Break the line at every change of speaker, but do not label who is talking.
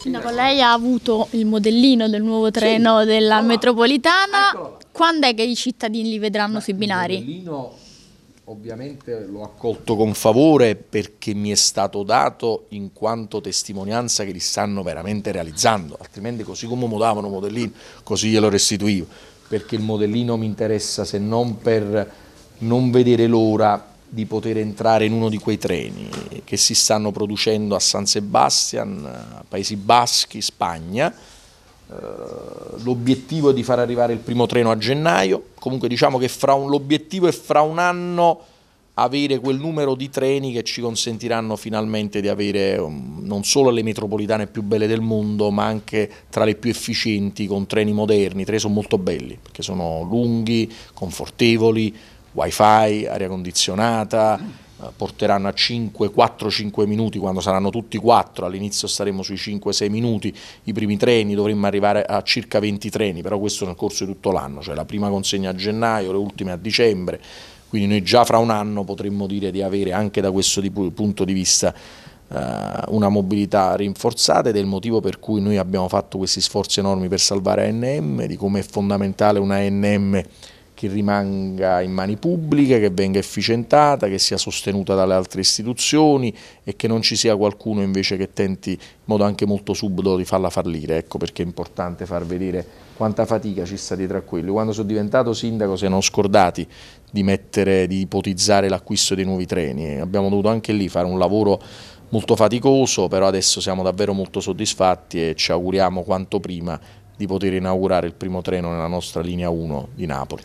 Sindaco, esatto. lei ha avuto il modellino del nuovo treno sì, della eccola, metropolitana. Quando è che i cittadini li vedranno Ma sui binari? Il
modellino ovviamente l'ho accolto con favore perché mi è stato dato in quanto testimonianza che li stanno veramente realizzando, altrimenti così come mi davano modellino, così glielo restituivo, perché il modellino mi interessa se non per non vedere l'ora di poter entrare in uno di quei treni che si stanno producendo a San Sebastian, Paesi Baschi, Spagna. Eh, l'obiettivo è di far arrivare il primo treno a gennaio, comunque diciamo che l'obiettivo è fra un anno avere quel numero di treni che ci consentiranno finalmente di avere um, non solo le metropolitane più belle del mondo, ma anche tra le più efficienti con treni moderni. I treni sono molto belli perché sono lunghi, confortevoli, wifi, aria condizionata, eh, porteranno a 5, 4-5 minuti quando saranno tutti 4, all'inizio saremo sui 5-6 minuti, i primi treni dovremmo arrivare a circa 20 treni, però questo nel corso di tutto l'anno, cioè la prima consegna a gennaio, le ultime a dicembre, quindi noi già fra un anno potremmo dire di avere anche da questo punto di vista eh, una mobilità rinforzata ed è il motivo per cui noi abbiamo fatto questi sforzi enormi per salvare ANM, di come è fondamentale una ANM che rimanga in mani pubbliche, che venga efficientata, che sia sostenuta dalle altre istituzioni e che non ci sia qualcuno invece che tenti in modo anche molto subdolo di farla fallire, ecco perché è importante far vedere quanta fatica ci sta dietro a quello. Quando sono diventato sindaco si erano scordati di, mettere, di ipotizzare l'acquisto dei nuovi treni, abbiamo dovuto anche lì fare un lavoro molto faticoso, però adesso siamo davvero molto soddisfatti e ci auguriamo quanto prima di poter inaugurare il primo treno nella nostra linea 1 di Napoli.